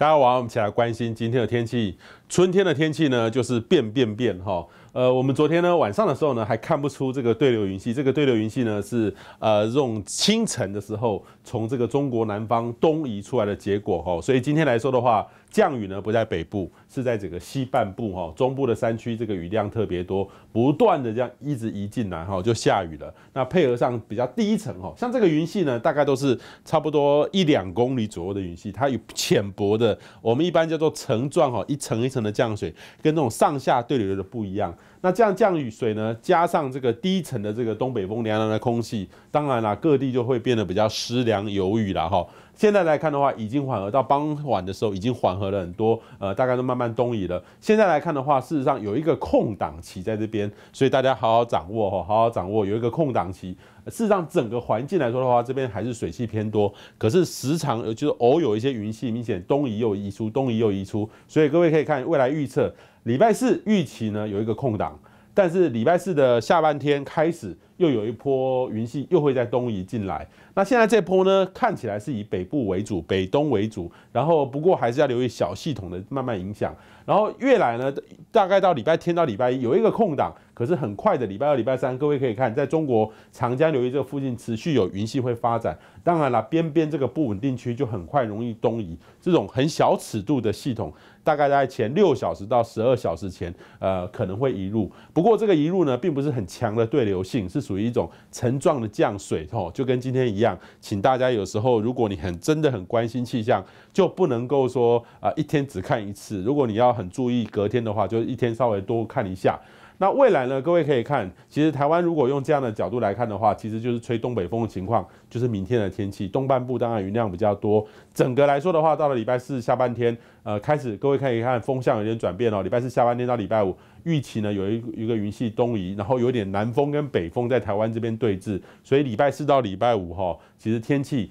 大家上我们一起来关心今天的天气。春天的天气呢，就是变变变哈。呃，我们昨天呢晚上的时候呢，还看不出这个对流云系。这个对流云系呢，是呃用清晨的时候从这个中国南方东移出来的结果哈。所以今天来说的话，降雨呢不在北部，是在整个西半部哈，中部的山区这个雨量特别多，不断的这样一直移进来哈，就下雨了。那配合上比较低层哈，像这个云系呢，大概都是差不多一两公里左右的云系，它有浅薄的，我们一般叫做层状哈，一层一层。的降水跟那种上下对流的不一样，那这样降雨水呢，加上这个低层的这个东北风凉凉的空气，当然啦，各地就会变得比较湿凉有雨了哈。现在来看的话，已经缓和到傍晚的时候，已经缓和了很多，呃，大概都慢慢东移了。现在来看的话，事实上有一个空档期在这边，所以大家好好掌握哈，好好掌握有一个空档期。事实上，整个环境来说的话，这边还是水汽偏多，可是时常，就是偶有一些云系明显东移又移出，东移又移出，所以各位可以看未来预测，礼拜四预期呢有一个空档，但是礼拜四的下半天开始。又有一波云系又会在东移进来，那现在这波呢，看起来是以北部为主，北东为主，然后不过还是要留意小系统的慢慢影响。然后越来呢，大概到礼拜天到礼拜一有一个空档，可是很快的礼拜二、礼拜三，各位可以看在中国长江流域这附近持续有云系会发展。当然了，边边这个不稳定区就很快容易东移，这种很小尺度的系统，大概在前六小时到十二小时前，呃，可能会移入。不过这个移入呢，并不是很强的对流性是。属于一种层状的降水哦，就跟今天一样。请大家有时候，如果你很真的很关心气象，就不能够说啊一天只看一次。如果你要很注意隔天的话，就一天稍微多看一下。那未来呢？各位可以看，其实台湾如果用这样的角度来看的话，其实就是吹东北风的情况，就是明天的天气。东半部当然云量比较多，整个来说的话，到了礼拜四下半天，呃，开始各位可以看风向有点转变哦。礼拜四下半天到礼拜五，预期呢有一一个云系东移，然后有点南风跟北风在台湾这边对峙，所以礼拜四到礼拜五哈，其实天气。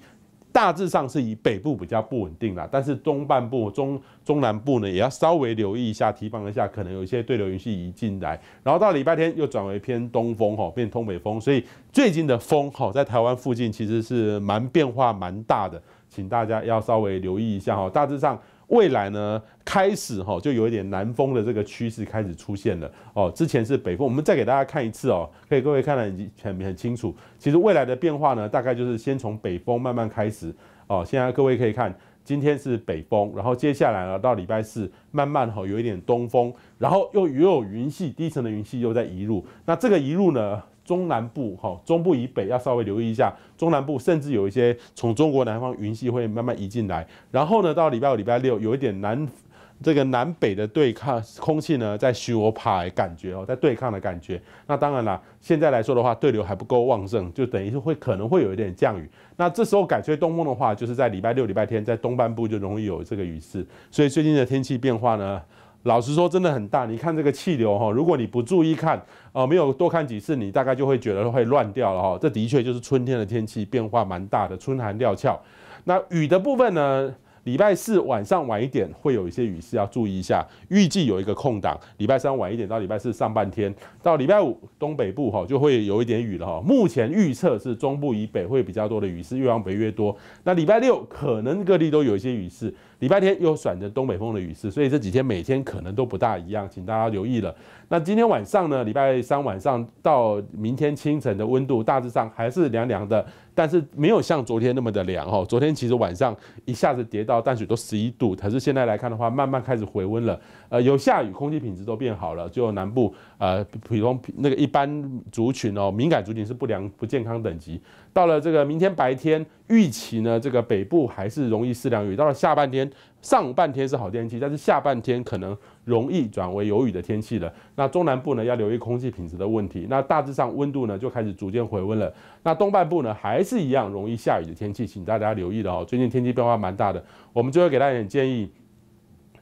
大致上是以北部比较不稳定啦，但是中半部、中中南部呢，也要稍微留意一下，提防一下，可能有一些对流云系移进来。然后到礼拜天又转为偏东风，哈，变通北风。所以最近的风，哈，在台湾附近其实是蛮变化蛮大的，请大家要稍微留意一下，哈，大致上。未来呢，开始哈就有一点南风的这个趋势开始出现了哦。之前是北风，我们再给大家看一次哦，可以各位看得很很很清楚。其实未来的变化呢，大概就是先从北风慢慢开始哦。现在各位可以看，今天是北风，然后接下来呢，到礼拜四慢慢哈有一点东风，然后又又有云系，低层的云系又在移入，那这个移入呢？中南部哈，中部以北要稍微留意一下，中南部甚至有一些从中国南方云系会慢慢移进来。然后呢，到礼拜五、礼拜六有一点南这个南北的对抗，空气呢在徐伯爬，感觉哦，在对抗的感觉。那当然啦，现在来说的话，对流还不够旺盛，就等于是会可能会有一点降雨。那这时候改吹东风的话，就是在礼拜六、礼拜天在东半部就容易有这个雨势。所以最近的天气变化呢？老实说，真的很大。你看这个气流哈，如果你不注意看，啊，没有多看几次，你大概就会觉得会乱掉了哈。这的确就是春天的天气变化蛮大的，春寒料峭。那雨的部分呢？礼拜四晚上晚一点会有一些雨势，要注意一下。预计有一个空档，礼拜三晚一点到礼拜四上半天，到礼拜五东北部哈就会有一点雨了哈。目前预测是中部以北会比较多的雨势，越往北越多。那礼拜六可能各地都有一些雨势，礼拜天又转着东北风的雨势，所以这几天每天可能都不大一样，请大家留意了。那今天晚上呢？礼拜三晚上到明天清晨的温度大致上还是凉凉的，但是没有像昨天那么的凉哈。昨天其实晚上一下子跌。到淡水都十一度，可是现在来看的话，慢慢开始回温了。呃，有下雨，空气品质都变好了。就南部，呃，普通那个一般族群哦，敏感族群是不良不健康等级。到了这个明天白天，预期呢，这个北部还是容易适量雨。到了下半天，上半天是好天气，但是下半天可能容易转为有雨的天气了。那中南部呢，要留意空气品质的问题。那大致上温度呢，就开始逐渐回温了。那东半部呢，还是一样容易下雨的天气，请大家留意的哦。最近天气变化蛮大的，我们就会给大家一点建议。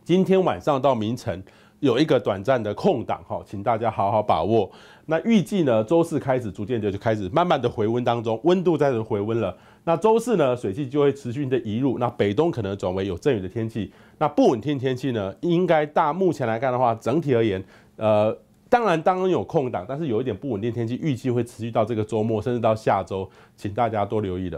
今天晚上到明晨。有一个短暂的空档哈，请大家好好把握。那预计呢，周四开始逐渐的就开始慢慢的回温当中，温度在回温了。那周四呢，水汽就会持续的移入，那北东可能转为有阵雨的天气。那不稳定天气呢，应该大目前来看的话，整体而言，呃，当然当然有空档，但是有一点不稳定天气，预计会持续到这个周末，甚至到下周，请大家多留意的。